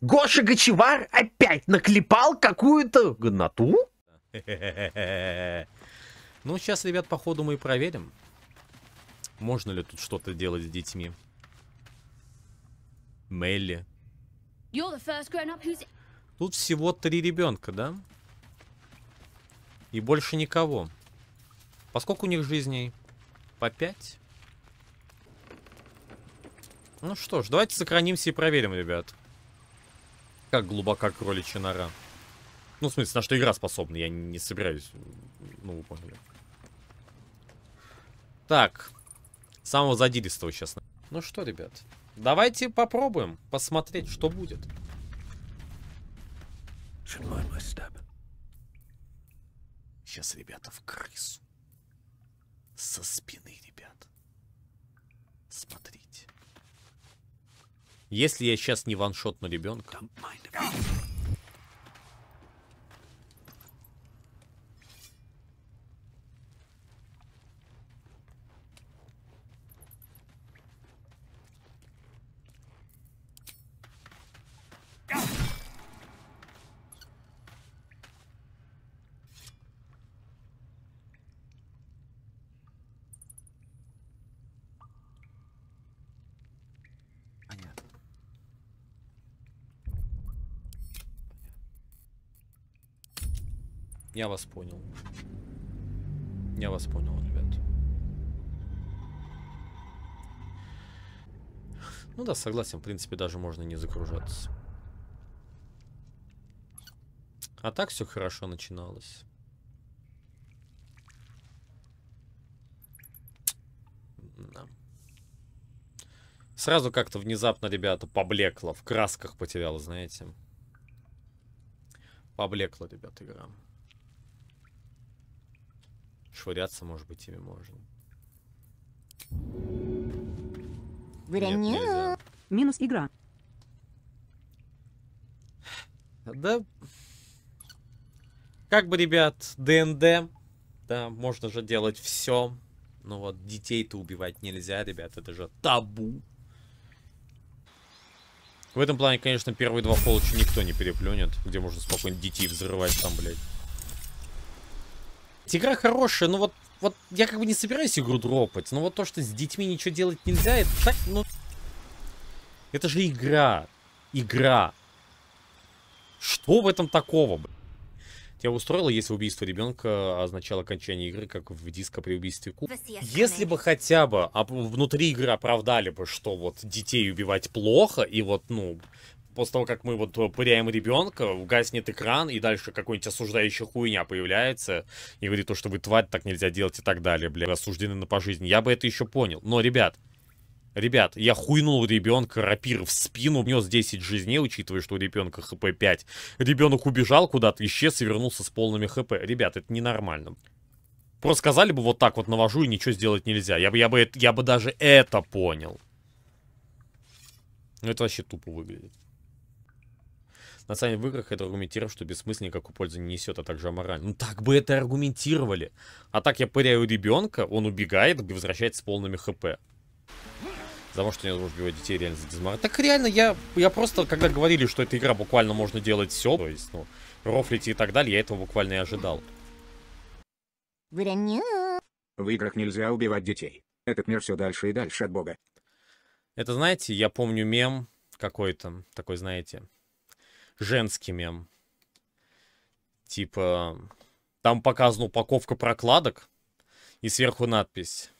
Гоша Гачевар опять наклепал какую-то гноту? Ну, сейчас, ребят, походу мы и проверим. Можно ли тут что-то делать с детьми? Мелли. Тут всего три ребенка, да? И больше никого. Поскольку у них жизней по пять. Ну что ж, давайте сохранимся и проверим, ребят как глубока кроличья нора. Ну, в смысле, на что игра способна, я не собираюсь. Ну, вы поняли. Так. Самого задиристого сейчас. Ну что, ребят, давайте попробуем посмотреть, что будет. Сейчас, ребята, в крысу. Со спины, ребят. Смотрите. Если я сейчас не ваншотну ребенка... Я вас понял. Я вас понял, ребят. Ну да, согласен, в принципе, даже можно не загружаться. А так все хорошо начиналось. Да. Сразу как-то внезапно, ребята, поблекло. В красках потеряла, знаете. Поблекла, ребята, игра швыряться, может быть, ими можно. Нет, Минус игра. Да. Как бы, ребят, ДНД, да, можно же делать все. Но вот детей-то убивать нельзя, ребят, это же табу. В этом плане, конечно, первые два пола получи никто не переплюнет, где можно спокойно детей взрывать там, блядь. Игра хорошая, но ну вот, вот я как бы не собираюсь игру дропать, но вот то, что с детьми ничего делать нельзя, это так, ну... Это же игра. Игра. Что в этом такого, блин? Тебя устроило, если убийство ребенка означало окончание игры, как в диско при убийстве ку? Если бы хотя бы а внутри игры оправдали бы, что вот детей убивать плохо, и вот, ну, после того, как мы вот э, пыряем ребенка, угаснет экран, и дальше какой-нибудь осуждающая хуйня появляется и говорит то, что вы тварь, так нельзя делать и так далее, бля, осуждены на пожизнь. Я бы это еще понял. Но, ребят, Ребят, я хуйнул ребенка, рапир в спину, внес 10 жизней, учитывая, что у ребенка хп 5. Ребенок убежал куда-то, исчез и вернулся с полными хп. Ребят, это ненормально. Просто сказали бы вот так вот навожу и ничего сделать нельзя. Я бы, я бы, я бы даже это понял. Ну, это вообще тупо выглядит. На самих в это аргументировал, что бессмысленно никакую пользу не несет, а также аморально. Ну так бы это аргументировали. А так я пыряю ребенка, он убегает и возвращается с полными хп. За что не нужно убивать детей реально за Дизмара. Так реально, я, я просто, когда говорили, что эта игра буквально можно делать все, то есть, ну, рофлите и так далее, я этого буквально и ожидал. В играх нельзя убивать детей. Этот мир все дальше и дальше от бога. Это, знаете, я помню мем какой-то, такой, знаете, женскими. Типа, там показана упаковка прокладок и сверху надпись.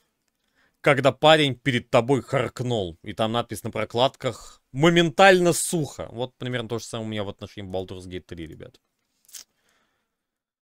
Когда парень перед тобой харкнул, и там надпись на прокладках «Моментально сухо». Вот примерно то же самое у меня в отношении Baldur's Gate 3, ребят.